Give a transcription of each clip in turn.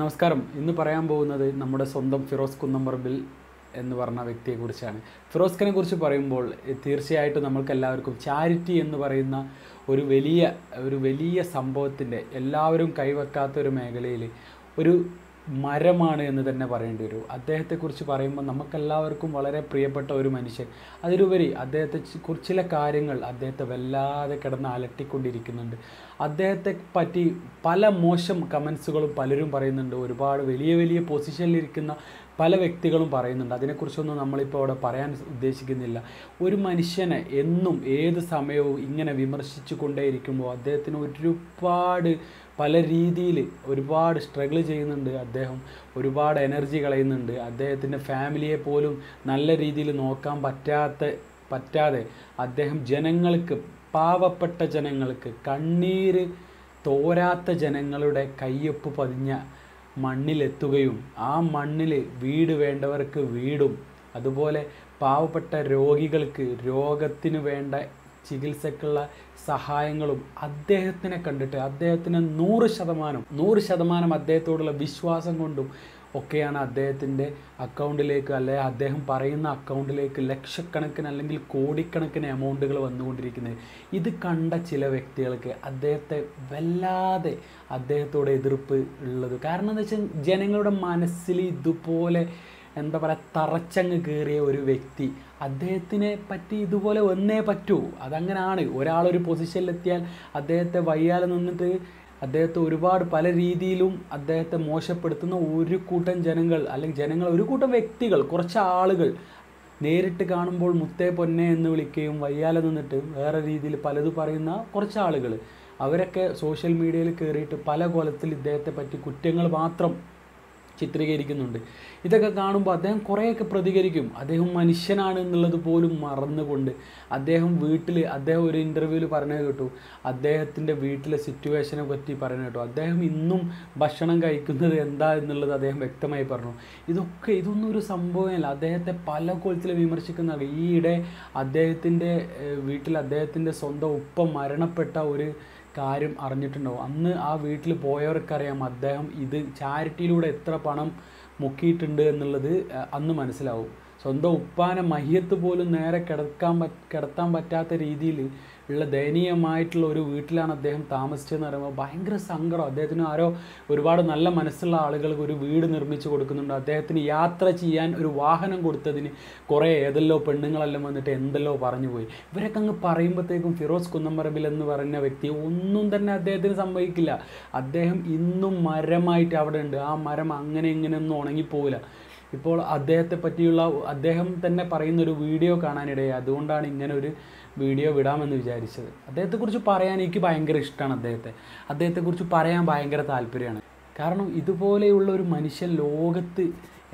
നമസ്കാരം ഇന്ന് പറയാൻ പോകുന്നത് നമ്മുടെ സ്വന്തം ഫിറോസ് കുന്നംപറമ്പിൽ എന്ന് പറഞ്ഞ വ്യക്തിയെക്കുറിച്ചാണ് ഫിറോസ്ഖനെ കുറിച്ച് പറയുമ്പോൾ തീർച്ചയായിട്ടും എല്ലാവർക്കും ചാരിറ്റി എന്ന് പറയുന്ന ഒരു വലിയ ഒരു വലിയ സംഭവത്തിൻ്റെ എല്ലാവരും കൈവെക്കാത്ത ഒരു മേഖലയിൽ ഒരു മരമാണ് എന്ന് തന്നെ പറയേണ്ടി വരും അദ്ദേഹത്തെക്കുറിച്ച് പറയുമ്പോൾ നമുക്കെല്ലാവർക്കും വളരെ പ്രിയപ്പെട്ട ഒരു മനുഷ്യൻ അതിലുപരി അദ്ദേഹത്തെ കുറിച്ചുള്ള കാര്യങ്ങൾ അദ്ദേഹത്തെ വല്ലാതെ കിടന്ന് അലട്ടിക്കൊണ്ടിരിക്കുന്നുണ്ട് അദ്ദേഹത്തെ പറ്റി പല മോശം കമൻസുകളും പലരും പറയുന്നുണ്ട് ഒരുപാട് വലിയ വലിയ പൊസിഷനിലിരിക്കുന്ന പല വ്യക്തികളും പറയുന്നുണ്ട് അതിനെക്കുറിച്ചൊന്നും നമ്മളിപ്പോൾ അവിടെ പറയാൻ ഉദ്ദേശിക്കുന്നില്ല ഒരു മനുഷ്യനെ എന്നും ഏത് സമയവും ഇങ്ങനെ വിമർശിച്ചു കൊണ്ടേയിരിക്കുമ്പോൾ അദ്ദേഹത്തിന് ഒരുപാട് പല രീതിയിൽ ഒരുപാട് സ്ട്രഗിൾ ചെയ്യുന്നുണ്ട് അദ്ദേഹം ഒരുപാട് എനർജി കളയുന്നുണ്ട് അദ്ദേഹത്തിൻ്റെ ഫാമിലിയെ പോലും നല്ല രീതിയിൽ നോക്കാൻ പറ്റാത്ത പറ്റാതെ അദ്ദേഹം ജനങ്ങൾക്ക് പാവപ്പെട്ട ജനങ്ങൾക്ക് കണ്ണീര് തോരാത്ത ജനങ്ങളുടെ കയ്യൊപ്പ് പതിഞ്ഞ മണ്ണിലെത്തുകയും ആ മണ്ണിൽ വീട് വേണ്ടവർക്ക് വീടും അതുപോലെ പാവപ്പെട്ട രോഗികൾക്ക് രോഗത്തിന് വേണ്ട ചികിത്സക്കുള്ള സഹായങ്ങളും അദ്ദേഹത്തിനെ കണ്ടിട്ട് അദ്ദേഹത്തിന് നൂറ് ശതമാനം നൂറ് ശതമാനം അദ്ദേഹത്തോടുള്ള വിശ്വാസം കൊണ്ടും ഒക്കെയാണ് അദ്ദേഹത്തിൻ്റെ അക്കൗണ്ടിലേക്ക് അല്ലെ അദ്ദേഹം പറയുന്ന അക്കൗണ്ടിലേക്ക് ലക്ഷക്കണക്കിന് അല്ലെങ്കിൽ കോടിക്കണക്കിന് എമൗണ്ടുകൾ വന്നുകൊണ്ടിരിക്കുന്നത് ഇത് കണ്ട ചില വ്യക്തികൾക്ക് അദ്ദേഹത്തെ വല്ലാതെ അദ്ദേഹത്തോട് എതിർപ്പ് ഉള്ളത് കാരണം എന്താ വെച്ചാൽ ജനങ്ങളുടെ മനസ്സിൽ ഇതുപോലെ എന്താ പറയുക തറച്ചങ്ങ് കയറിയ ഒരു വ്യക്തി അദ്ദേഹത്തിനെ പറ്റി ഇതുപോലെ ഒന്നേ പറ്റൂ അതങ്ങനാണ് ഒരാളൊരു പൊസിഷനിലെത്തിയാൽ അദ്ദേഹത്തെ വയ്യാതെ നിന്നിട്ട് അദ്ദേഹത്തെ ഒരുപാട് പല രീതിയിലും അദ്ദേഹത്തെ മോശപ്പെടുത്തുന്ന ഒരു കൂട്ടം ജനങ്ങൾ അല്ലെങ്കിൽ ജനങ്ങൾ ഒരു കൂട്ടം വ്യക്തികൾ കുറച്ച് ആളുകൾ നേരിട്ട് കാണുമ്പോൾ മുത്തേ പൊന്നെ എന്ന് വിളിക്കുകയും വയ്യാലെ നിന്നിട്ട് വേറെ രീതിയിൽ പലത് പറയുന്ന കുറച്ച് ആളുകൾ അവരൊക്കെ സോഷ്യൽ മീഡിയയിൽ കയറിയിട്ട് പല കൊലത്തിൽ ഇദ്ദേഹത്തെ പറ്റി കുറ്റങ്ങൾ മാത്രം ചിത്രീകരിക്കുന്നുണ്ട് ഇതൊക്കെ കാണുമ്പോൾ അദ്ദേഹം കുറേയൊക്കെ പ്രതികരിക്കും അദ്ദേഹം മനുഷ്യനാണ് എന്നുള്ളത് പോലും മറന്നുകൊണ്ട് അദ്ദേഹം വീട്ടിൽ അദ്ദേഹം ഒരു ഇൻ്റർവ്യൂവിൽ പറഞ്ഞു കേട്ടു അദ്ദേഹത്തിൻ്റെ വീട്ടിലെ സിറ്റുവേഷനെ പറ്റി പറഞ്ഞു കേട്ടു അദ്ദേഹം ഇന്നും ഭക്ഷണം കഴിക്കുന്നത് എന്താ എന്നുള്ളത് അദ്ദേഹം വ്യക്തമായി പറഞ്ഞു ഇതൊക്കെ ഇതൊന്നും ഒരു സംഭവമല്ല അദ്ദേഹത്തെ പല കോലത്തിൽ വിമർശിക്കുന്ന ഈയിടെ അദ്ദേഹത്തിൻ്റെ വീട്ടിൽ അദ്ദേഹത്തിൻ്റെ സ്വന്തം ഉപ്പ മരണപ്പെട്ട ഒരു കാര്യം അറിഞ്ഞിട്ടുണ്ടാവും അന്ന് ആ വീട്ടിൽ പോയവർക്കറിയാം അദ്ദേഹം ഇത് ചാരിറ്റിയിലൂടെ എത്ര പണം മുക്കിയിട്ടുണ്ട് എന്നുള്ളത് അന്ന് മനസ്സിലാവും സ്വന്തം ഉപ്പാനെ മഹ്യത്ത് പോലും നേരെ കിടക്കാൻ പറ്റ കിടത്താൻ പറ്റാത്ത രീതിയിൽ ഉള്ള ദയനീയമായിട്ടുള്ള ഒരു വീട്ടിലാണ് അദ്ദേഹം താമസിച്ചതെന്ന് പറയുമ്പോൾ ഭയങ്കര സങ്കടം അദ്ദേഹത്തിന് ആരോ ഒരുപാട് നല്ല മനസ്സുള്ള ആളുകൾക്ക് ഒരു വീട് നിർമ്മിച്ചു കൊടുക്കുന്നുണ്ട് അദ്ദേഹത്തിന് യാത്ര ചെയ്യാൻ ഒരു വാഹനം കൊടുത്തതിന് കുറേ ഏതെല്ലോ പെണ്ണുങ്ങളെല്ലാം വന്നിട്ട് എന്തെല്ലോ പറഞ്ഞു പോയി ഇവരൊക്കെ അങ്ങ് പറയുമ്പോഴത്തേക്കും ഫിറോസ് കുന്നമറബിൽ എന്ന് പറഞ്ഞ വ്യക്തി ഒന്നും തന്നെ അദ്ദേഹത്തിന് സംഭവിക്കില്ല അദ്ദേഹം ഇന്നും മരമായിട്ട് അവിടെ ഉണ്ട് ആ മരം അങ്ങനെ ഇങ്ങനെ ഒന്നും ഉണങ്ങിപ്പോകില്ല ഇപ്പോൾ അദ്ദേഹത്തെ പറ്റിയുള്ള അദ്ദേഹം തന്നെ പറയുന്നൊരു വീഡിയോ കാണാനിടയായി അതുകൊണ്ടാണ് ഇങ്ങനെ ഒരു വീഡിയോ വിടാമെന്ന് വിചാരിച്ചത് അദ്ദേഹത്തെക്കുറിച്ച് പറയാൻ എനിക്ക് ഭയങ്കര ഇഷ്ടമാണ് അദ്ദേഹത്തെ അദ്ദേഹത്തെക്കുറിച്ച് പറയാൻ ഭയങ്കര താല്പര്യമാണ് കാരണം ഇതുപോലെയുള്ള ഒരു മനുഷ്യൻ ലോകത്ത്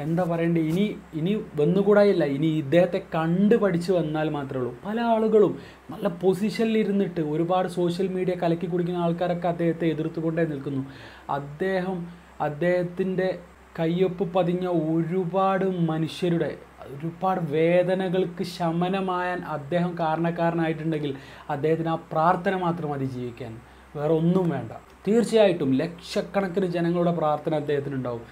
എന്താ പറയണ്ടേ ഇനി ഇനി വന്നുകൂടായില്ല ഇനി ഇദ്ദേഹത്തെ കണ്ട് പഠിച്ചു വന്നാൽ മാത്രമേ ഉള്ളൂ പല ആളുകളും നല്ല പൊസിഷനിൽ ഒരുപാട് സോഷ്യൽ മീഡിയ കലക്കി കുടിക്കുന്ന ആൾക്കാരൊക്കെ അദ്ദേഹത്തെ എതിർത്തുകൊണ്ടേ നിൽക്കുന്നു അദ്ദേഹം അദ്ദേഹത്തിൻ്റെ കയ്യൊപ്പ് പതിഞ്ഞ ഒരുപാട് മനുഷ്യരുടെ ഒരുപാട് വേദനകൾക്ക് ശമനമായാൻ അദ്ദേഹം കാരണക്കാരനായിട്ടുണ്ടെങ്കിൽ അദ്ദേഹത്തിന് ആ പ്രാർത്ഥന മാത്രം അതിജീവിക്കാൻ വേറെ ഒന്നും വേണ്ട തീർച്ചയായിട്ടും ലക്ഷക്കണക്കിന് ജനങ്ങളുടെ പ്രാർത്ഥന അദ്ദേഹത്തിനുണ്ടാവും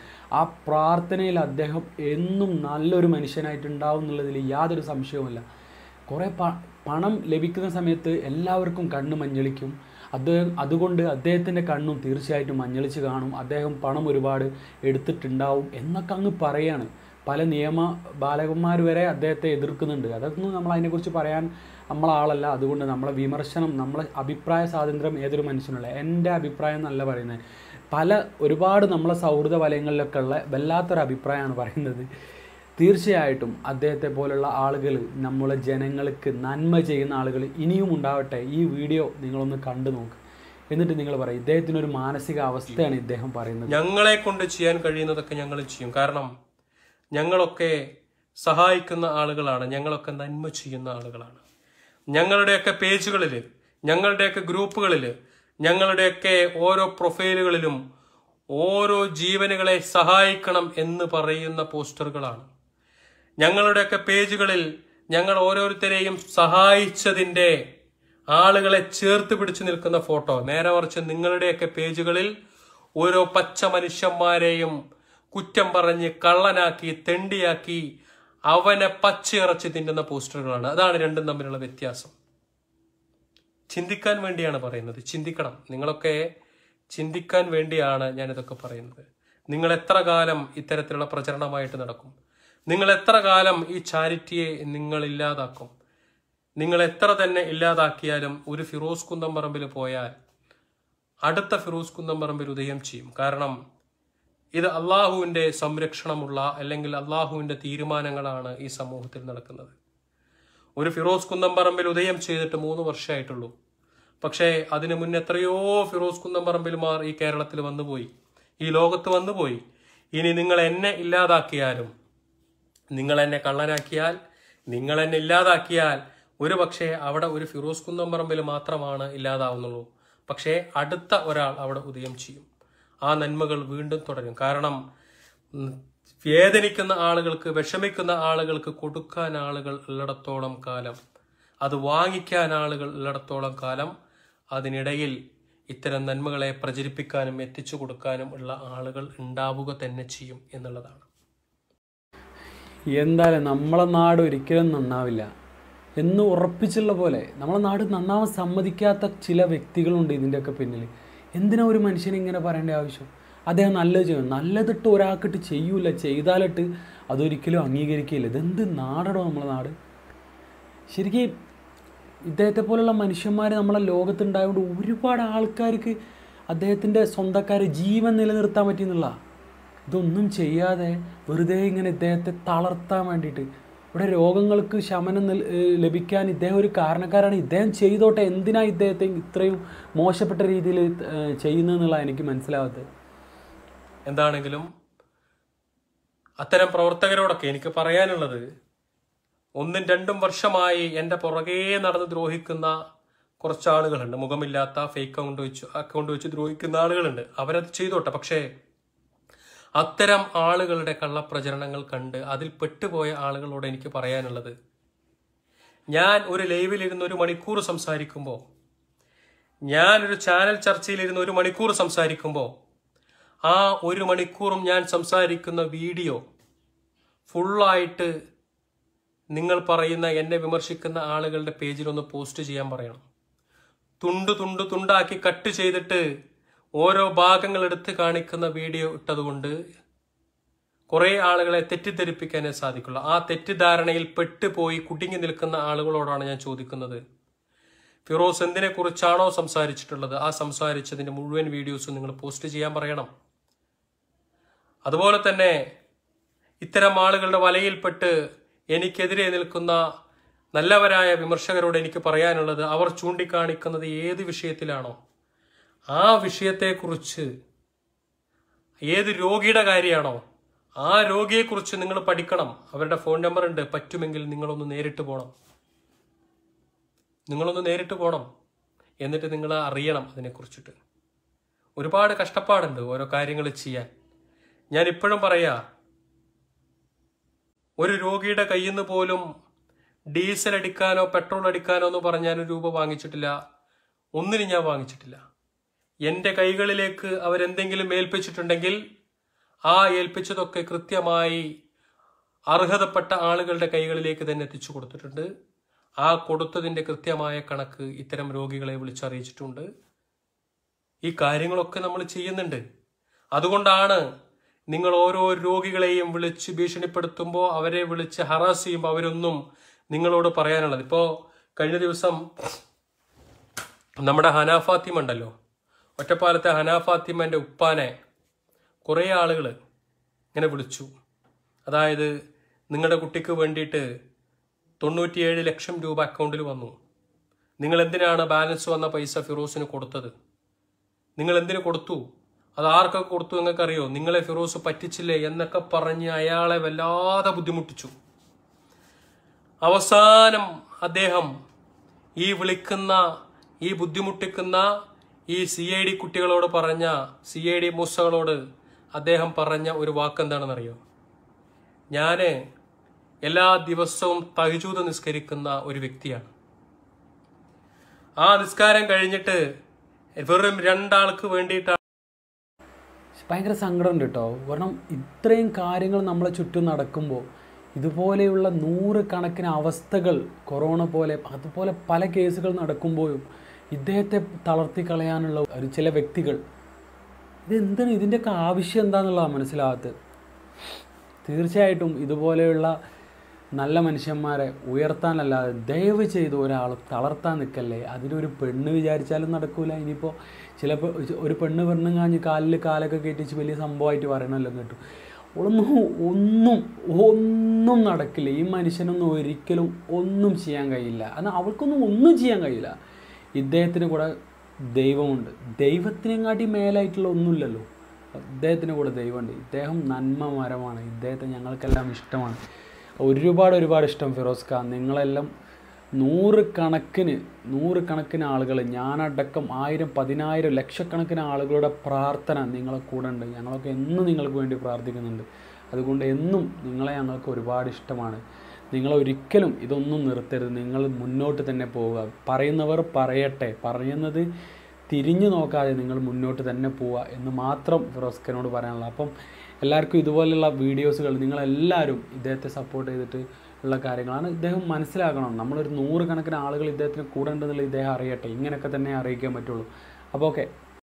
ആ പ്രാർത്ഥനയിൽ അദ്ദേഹം എന്നും നല്ലൊരു മനുഷ്യനായിട്ടുണ്ടാവും എന്നുള്ളതിൽ യാതൊരു സംശയവുമില്ല കുറേ പണം ലഭിക്കുന്ന സമയത്ത് എല്ലാവർക്കും കണ്ണ് മഞ്ഞളിക്കും അദ്ദേഹം അതുകൊണ്ട് അദ്ദേഹത്തിൻ്റെ കണ്ണും തീർച്ചയായിട്ടും മഞ്ഞളിച്ച് കാണും അദ്ദേഹം പണം ഒരുപാട് എടുത്തിട്ടുണ്ടാവും എന്നൊക്കെ അങ്ങ് പറയാണ് പല നിയമ ബാലകന്മാർ വരെ അദ്ദേഹത്തെ എതിർക്കുന്നുണ്ട് അതൊന്നും നമ്മൾ അതിനെക്കുറിച്ച് പറയാൻ നമ്മളാളല്ല അതുകൊണ്ട് നമ്മളെ വിമർശനം നമ്മളെ അഭിപ്രായ സ്വാതന്ത്ര്യം ഏതൊരു മനുഷ്യനുള്ള എൻ്റെ അഭിപ്രായം എന്നല്ല പറയുന്നത് പല ഒരുപാട് നമ്മളെ സൗഹൃദ വലയങ്ങളിലൊക്കെ ഉള്ള വല്ലാത്തൊരു അഭിപ്രായമാണ് പറയുന്നത് തീർച്ചയായിട്ടും അദ്ദേഹത്തെ പോലുള്ള ആളുകൾ നമ്മളെ ജനങ്ങൾക്ക് നന്മ ചെയ്യുന്ന ആളുകൾ ഇനിയും ഉണ്ടാവട്ടെ ഈ വീഡിയോ നിങ്ങളൊന്ന് കണ്ടു നോക്ക് എന്നിട്ട് നിങ്ങൾ പറയും ഇദ്ദേഹത്തിനൊരു ഒരു മാനസിക അവസ്ഥയാണ് ഇദ്ദേഹം പറയുന്നത് ഞങ്ങളെ കൊണ്ട് ചെയ്യാൻ കഴിയുന്നതൊക്കെ ഞങ്ങൾ ചെയ്യും കാരണം ഞങ്ങളൊക്കെ സഹായിക്കുന്ന ആളുകളാണ് ഞങ്ങളൊക്കെ നന്മ ചെയ്യുന്ന ആളുകളാണ് ഞങ്ങളുടെയൊക്കെ പേജുകളിൽ ഞങ്ങളുടെയൊക്കെ ഗ്രൂപ്പുകളിൽ ഞങ്ങളുടെയൊക്കെ ഓരോ പ്രൊഫൈലുകളിലും ഓരോ ജീവനുകളെ സഹായിക്കണം എന്ന് പറയുന്ന പോസ്റ്ററുകളാണ് ഞങ്ങളുടെയൊക്കെ പേജുകളിൽ ഞങ്ങൾ ഓരോരുത്തരെയും സഹായിച്ചതിൻ്റെ ആളുകളെ ചേർത്ത് പിടിച്ചു നിൽക്കുന്ന ഫോട്ടോ നേരെ മറിച്ച് നിങ്ങളുടെയൊക്കെ പേജുകളിൽ ഓരോ പച്ച മനുഷ്യന്മാരെയും കുറ്റം പറഞ്ഞ് കള്ളനാക്കി തെണ്ടിയാക്കി അവനെ പച്ചയിറച്ചി തിന്നുന്ന പോസ്റ്ററുകളാണ് അതാണ് രണ്ടും തമ്മിലുള്ള വ്യത്യാസം ചിന്തിക്കാൻ വേണ്ടിയാണ് പറയുന്നത് ചിന്തിക്കണം നിങ്ങളൊക്കെ ചിന്തിക്കാൻ വേണ്ടിയാണ് ഞാനിതൊക്കെ പറയുന്നത് നിങ്ങൾ എത്ര കാലം ഇത്തരത്തിലുള്ള പ്രചരണമായിട്ട് നടക്കും നിങ്ങൾ എത്ര കാലം ഈ ചാരിറ്റിയെ നിങ്ങൾ ഇല്ലാതാക്കും നിങ്ങൾ എത്ര തന്നെ ഇല്ലാതാക്കിയാലും ഒരു ഫിറോസ് കുന്തംപറമ്പിൽ പോയാൽ അടുത്ത ഫിറോസ് കുന്തംപറമ്പിൽ ഉദയം ചെയ്യും കാരണം ഇത് അള്ളാഹുവിൻ്റെ സംരക്ഷണമുള്ള അല്ലെങ്കിൽ അള്ളാഹുവിൻ്റെ തീരുമാനങ്ങളാണ് ഈ സമൂഹത്തിൽ നടക്കുന്നത് ഒരു ഫിറോസ് പറമ്പിൽ ഉദയം ചെയ്തിട്ട് മൂന്ന് വർഷമായിട്ടുള്ളൂ പക്ഷേ അതിനു മുന്നേ എത്രയോ ഫിറോസ് കുന്നംപറമ്പിൽമാർ ഈ കേരളത്തിൽ വന്നുപോയി ഈ ലോകത്ത് വന്നുപോയി ഇനി നിങ്ങൾ എന്നെ ഇല്ലാതാക്കിയാലും നിങ്ങൾ എന്നെ കള്ളനാക്കിയാൽ നിങ്ങൾ എന്നെ ഇല്ലാതാക്കിയാൽ ഒരു പക്ഷേ അവിടെ ഒരു ഫിറോസ് കുന്നംപറമ്പിൽ മാത്രമാണ് ഇല്ലാതാവുന്നുള്ളൂ പക്ഷേ അടുത്ത ഒരാൾ അവിടെ ഉദയം ചെയ്യും ആ നന്മകൾ വീണ്ടും തുടരും കാരണം വേദനിക്കുന്ന ആളുകൾക്ക് വിഷമിക്കുന്ന ആളുകൾക്ക് കൊടുക്കാൻ ആളുകൾ ഉള്ളിടത്തോളം കാലം അത് വാങ്ങിക്കാൻ ആളുകൾ ഉള്ളിടത്തോളം കാലം അതിനിടയിൽ ഇത്തരം നന്മകളെ പ്രചരിപ്പിക്കാനും എത്തിച്ചു കൊടുക്കാനും ഉള്ള ആളുകൾ ഉണ്ടാവുക തന്നെ ചെയ്യും എന്നുള്ളതാണ് എന്തായാലും നമ്മളെ നാട് ഒരിക്കലും നന്നാവില്ല എന്ന് ഉറപ്പിച്ചുള്ള പോലെ നമ്മളെ നാട് നന്നാവാൻ സമ്മതിക്കാത്ത ചില വ്യക്തികളുണ്ട് ഇതിൻ്റെയൊക്കെ പിന്നിൽ എന്തിനാ ഒരു മനുഷ്യൻ ഇങ്ങനെ പറയേണ്ട ആവശ്യം അദ്ദേഹം നല്ലത് ചെയ്യും നല്ലതിട്ട് ഒരാൾക്കിട്ട് ചെയ്യൂല ചെയ്താലിട്ട് അതൊരിക്കലും അംഗീകരിക്കില്ല ഇതെന്ത് നാടടോ നമ്മളെ നാട് ശരിക്കും ഇദ്ദേഹത്തെ പോലുള്ള മനുഷ്യന്മാർ നമ്മളെ ലോകത്തുണ്ടായതുകൊണ്ട് ഒരുപാട് ആൾക്കാർക്ക് അദ്ദേഹത്തിൻ്റെ സ്വന്തക്കാരെ ജീവൻ നിലനിർത്താൻ പറ്റിയെന്നുള്ള ഇതൊന്നും ചെയ്യാതെ വെറുതെ ഇങ്ങനെ ഇദ്ദേഹത്തെ തളർത്താൻ വേണ്ടിയിട്ട് ഇവിടെ രോഗങ്ങൾക്ക് ശമനം ലഭിക്കാൻ ഇദ്ദേഹം ഒരു കാരണക്കാരാണ് ഇദ്ദേഹം ചെയ്തോട്ടെ എന്തിനാണ് ഇദ്ദേഹത്തെ ഇത്രയും മോശപ്പെട്ട രീതിയിൽ ചെയ്യുന്നതെന്നുള്ള എനിക്ക് മനസ്സിലാവാത്തത് എന്താണെങ്കിലും അത്തരം പ്രവർത്തകരോടൊക്കെ എനിക്ക് പറയാനുള്ളത് ഒന്നും രണ്ടും വർഷമായി എൻ്റെ പുറകേ നടന്ന് ദ്രോഹിക്കുന്ന കുറച്ച് ആളുകളുണ്ട് മുഖമില്ലാത്ത ഫേക്ക് അക്കൗണ്ട് വെച്ച് അക്കൗണ്ട് വെച്ച് ദ്രോഹിക്കുന്ന ആളുകളുണ്ട് അവരത് ചെയ്തോട്ടെ പക്ഷേ അത്തരം ആളുകളുടെ കള്ളപ്രചരണങ്ങൾ കണ്ട് അതിൽ പെട്ടുപോയ ആളുകളോട് എനിക്ക് പറയാനുള്ളത് ഞാൻ ഒരു ലൈവിലിരുന്ന് ഒരു മണിക്കൂർ സംസാരിക്കുമ്പോൾ ഞാൻ ഒരു ചാനൽ ചർച്ചയിലിരുന്ന് ഒരു മണിക്കൂർ സംസാരിക്കുമ്പോൾ ആ ഒരു മണിക്കൂറും ഞാൻ സംസാരിക്കുന്ന വീഡിയോ ഫുള്ളായിട്ട് നിങ്ങൾ പറയുന്ന എന്നെ വിമർശിക്കുന്ന ആളുകളുടെ പേജിലൊന്ന് പോസ്റ്റ് ചെയ്യാൻ പറയണം തുണ്ട് തുണ്ട് തുണ്ടാക്കി കട്ട് ചെയ്തിട്ട് ഓരോ ഭാഗങ്ങൾ എടുത്ത് കാണിക്കുന്ന വീഡിയോ ഇട്ടതുകൊണ്ട് കുറേ ആളുകളെ തെറ്റിദ്ധരിപ്പിക്കാനേ സാധിക്കുള്ളൂ ആ തെറ്റിദ്ധാരണയിൽ പെട്ടുപോയി കുടുങ്ങി നിൽക്കുന്ന ആളുകളോടാണ് ഞാൻ ചോദിക്കുന്നത് ഫിറോസ് എന്തിനെ കുറിച്ചാണോ സംസാരിച്ചിട്ടുള്ളത് ആ സംസാരിച്ചതിൻ്റെ മുഴുവൻ വീഡിയോസും നിങ്ങൾ പോസ്റ്റ് ചെയ്യാൻ പറയണം അതുപോലെ തന്നെ ഇത്തരം ആളുകളുടെ വലയിൽപ്പെട്ട് എനിക്കെതിരെ നിൽക്കുന്ന നല്ലവരായ വിമർശകരോട് എനിക്ക് പറയാനുള്ളത് അവർ ചൂണ്ടിക്കാണിക്കുന്നത് ഏത് വിഷയത്തിലാണോ ആ വിഷയത്തെക്കുറിച്ച് ഏത് രോഗിയുടെ കാര്യമാണോ ആ രോഗിയെക്കുറിച്ച് നിങ്ങൾ പഠിക്കണം അവരുടെ ഫോൺ നമ്പർ ഉണ്ട് പറ്റുമെങ്കിൽ നിങ്ങളൊന്ന് നേരിട്ട് പോകണം നിങ്ങളൊന്ന് നേരിട്ട് പോകണം എന്നിട്ട് നിങ്ങൾ അറിയണം അതിനെക്കുറിച്ചിട്ട് ഒരുപാട് കഷ്ടപ്പാടുണ്ട് ഓരോ കാര്യങ്ങൾ ചെയ്യാൻ ഞാൻ ഇപ്പോഴും പറയാ ഒരു രോഗിയുടെ കയ്യിൽ നിന്ന് പോലും ഡീസൽ അടിക്കാനോ പെട്രോൾ അടിക്കാനോ എന്ന് പറഞ്ഞാലും രൂപ വാങ്ങിച്ചിട്ടില്ല ഒന്നിനും ഞാൻ വാങ്ങിച്ചിട്ടില്ല എന്റെ കൈകളിലേക്ക് അവരെന്തെങ്കിലും ഏൽപ്പിച്ചിട്ടുണ്ടെങ്കിൽ ആ ഏൽപ്പിച്ചതൊക്കെ കൃത്യമായി അർഹതപ്പെട്ട ആളുകളുടെ കൈകളിലേക്ക് തന്നെ എത്തിച്ചു കൊടുത്തിട്ടുണ്ട് ആ കൊടുത്തതിൻ്റെ കൃത്യമായ കണക്ക് ഇത്തരം രോഗികളെ വിളിച്ചറിയിച്ചിട്ടുണ്ട് ഈ കാര്യങ്ങളൊക്കെ നമ്മൾ ചെയ്യുന്നുണ്ട് അതുകൊണ്ടാണ് നിങ്ങൾ ഓരോ രോഗികളെയും വിളിച്ച് ഭീഷണിപ്പെടുത്തുമ്പോൾ അവരെ വിളിച്ച് ഹറാസ് ചെയ്യുമ്പോൾ അവരൊന്നും നിങ്ങളോട് പറയാനുള്ളത് ഇപ്പോൾ കഴിഞ്ഞ ദിവസം നമ്മുടെ ഹനാഫാത്തിമുണ്ടല്ലോ ഒറ്റപ്പാലത്തെ ഹനാഫാത്തിമൻ്റെ ഉപ്പാനെ കുറേ ആളുകൾ ഇങ്ങനെ വിളിച്ചു അതായത് നിങ്ങളുടെ കുട്ടിക്ക് വേണ്ടിയിട്ട് തൊണ്ണൂറ്റിയേഴ് ലക്ഷം രൂപ അക്കൗണ്ടിൽ വന്നു നിങ്ങൾ എന്തിനാണ് ബാലൻസ് വന്ന പൈസ ഫിറോസിന് കൊടുത്തത് നിങ്ങൾ എന്തിനു കൊടുത്തു അത് ആർക്കൊക്കെ കൊടുത്തു നിങ്ങൾക്കറിയോ നിങ്ങളെ ഫിറോസ് പറ്റിച്ചില്ലേ എന്നൊക്കെ പറഞ്ഞ് അയാളെ വല്ലാതെ ബുദ്ധിമുട്ടിച്ചു അവസാനം അദ്ദേഹം ഈ വിളിക്കുന്ന ഈ ബുദ്ധിമുട്ടിക്കുന്ന ഈ സി ഐ ഡി കുട്ടികളോട് പറഞ്ഞ സി ഐ ഡി മൂസകളോട് അദ്ദേഹം പറഞ്ഞ ഒരു വാക്കെന്താണെന്നറിയോ ഞാൻ എല്ലാ ദിവസവും തഹജൂദ് നിസ്കരിക്കുന്ന ഒരു വ്യക്തിയാണ് ആ നിസ്കാരം കഴിഞ്ഞിട്ട് വെറും രണ്ടാൾക്ക് വേണ്ടിയിട്ടാണ് ഭയങ്കര സങ്കടമുണ്ട് കേട്ടോ കാരണം ഇത്രയും കാര്യങ്ങൾ നമ്മളെ ചുറ്റും നടക്കുമ്പോൾ ഇതുപോലെയുള്ള നൂറ് കണക്കിന് അവസ്ഥകൾ കൊറോണ പോലെ അതുപോലെ പല കേസുകൾ നടക്കുമ്പോഴും ഇദ്ദേഹത്തെ തളർത്തി കളയാനുള്ള ഒരു ചില വ്യക്തികൾ ഇതെന്താണ് ഇതിൻ്റെയൊക്കെ ആവശ്യം എന്താണെന്നുള്ളതാണ് മനസ്സിലാവാത്തത് തീർച്ചയായിട്ടും ഇതുപോലെയുള്ള നല്ല മനുഷ്യന്മാരെ ഉയർത്താനല്ലാതെ ദയവ് ചെയ്ത് ഒരാൾ തളർത്താൻ നിൽക്കല്ലേ അതിനൊരു പെണ്ണ് വിചാരിച്ചാലും നടക്കൂല ഇനിയിപ്പോൾ ചിലപ്പോൾ ഒരു പെണ്ണ് പെണ്ണും കാഞ്ഞ് കാലിൽ കാലൊക്കെ കെട്ടിച്ച് വലിയ സംഭവമായിട്ട് പറയണമല്ലോ കേട്ടു ഒന്നും ഒന്നും ഒന്നും നടക്കില്ല ഈ മനുഷ്യനൊന്നും ഒരിക്കലും ഒന്നും ചെയ്യാൻ കഴിയില്ല എന്നാൽ അവൾക്കൊന്നും ഒന്നും ചെയ്യാൻ കഴിയില്ല ഇദ്ദേഹത്തിന് കൂടെ ദൈവമുണ്ട് ദൈവത്തിനെങ്ങാട്ടി മേലായിട്ടുള്ള ഒന്നുമില്ലല്ലോ അദ്ദേഹത്തിന് കൂടെ ദൈവമുണ്ട് ഇദ്ദേഹം നന്മമരമാണ് ഇദ്ദേഹത്തെ ഞങ്ങൾക്കെല്ലാം ഇഷ്ടമാണ് ഒരുപാട് ഒരുപാട് ഇഷ്ടം ഫിറോസ് ഖാൻ നിങ്ങളെല്ലാം നൂറുകണക്കിന് നൂറുകണക്കിന് ആളുകൾ ഞാനടക്കം ആയിരം പതിനായിരം ലക്ഷക്കണക്കിന് ആളുകളുടെ പ്രാർത്ഥന നിങ്ങളെ കൂടെ ഉണ്ട് ഞങ്ങളൊക്കെ എന്നും നിങ്ങൾക്ക് വേണ്ടി പ്രാർത്ഥിക്കുന്നുണ്ട് അതുകൊണ്ട് എന്നും നിങ്ങളെ ഞങ്ങൾക്ക് ഒരുപാട് ഇഷ്ടമാണ് നിങ്ങൾ ഒരിക്കലും ഇതൊന്നും നിർത്തരുത് നിങ്ങൾ മുന്നോട്ട് തന്നെ പോവുക പറയുന്നവർ പറയട്ടെ പറയുന്നത് തിരിഞ്ഞു നോക്കാതെ നിങ്ങൾ മുന്നോട്ട് തന്നെ പോവുക എന്ന് മാത്രം ഫിറോസ്ഖാനോട് പറയാനുള്ളത് അപ്പം എല്ലാവർക്കും ഇതുപോലെയുള്ള വീഡിയോസുകൾ നിങ്ങളെല്ലാവരും ഇദ്ദേഹത്തെ സപ്പോർട്ട് ചെയ്തിട്ട് ഉള്ള കാര്യങ്ങളാണ് ഇദ്ദേഹം മനസ്സിലാക്കണം നമ്മളൊരു നൂറുകണക്കിന് ആളുകൾ ഇദ്ദേഹത്തിന് കൂടെ ഉണ്ടെന്നുള്ള ഇദ്ദേഹം അറിയട്ടെ ഇങ്ങനെയൊക്കെ തന്നെ അറിയിക്കാൻ പറ്റുള്ളൂ അപ്പോൾ ഓക്കെ